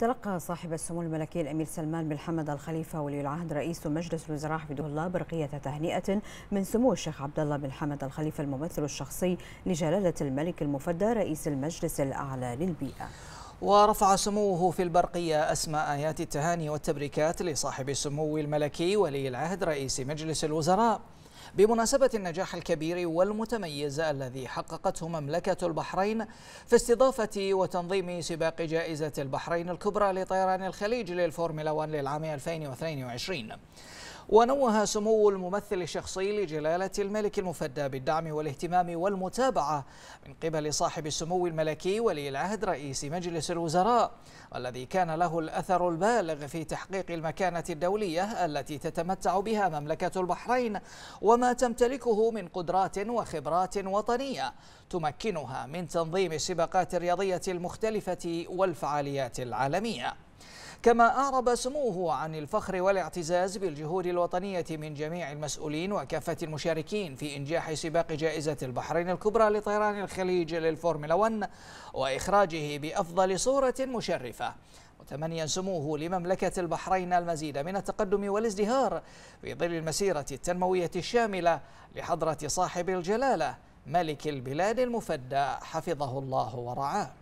تلقى صاحب السمو الملكي الامير سلمان بن حمد الخليفه ولي العهد رئيس مجلس الوزراء حفظه الله برقيه تهنئه من سمو الشيخ عبد الله بن حمد الخليفه الممثل الشخصي لجلاله الملك المفدى رئيس المجلس الاعلى للبيئه. ورفع سموه في البرقية أسماء آيات التهاني والتبريكات لصاحب السمو الملكي ولي العهد رئيس مجلس الوزراء بمناسبة النجاح الكبير والمتميز الذي حققته مملكة البحرين في استضافة وتنظيم سباق جائزة البحرين الكبرى لطيران الخليج للفورمولا 1 للعام 2022 ونوه سمو الممثل الشخصي لجلالة الملك المفدى بالدعم والاهتمام والمتابعة من قبل صاحب السمو الملكي ولي العهد رئيس مجلس الوزراء الذي كان له الأثر البالغ في تحقيق المكانة الدولية التي تتمتع بها مملكة البحرين وما تمتلكه من قدرات وخبرات وطنية تمكنها من تنظيم السباقات الرياضية المختلفة والفعاليات العالمية كما أعرب سموه عن الفخر والاعتزاز بالجهود الوطنية من جميع المسؤولين وكافة المشاركين في إنجاح سباق جائزة البحرين الكبرى لطيران الخليج للفورمولا 1 وإخراجه بأفضل صورة مشرفة متمنيا سموه لمملكة البحرين المزيد من التقدم والازدهار في ظل المسيرة التنموية الشاملة لحضرة صاحب الجلالة ملك البلاد المفدى حفظه الله ورعاه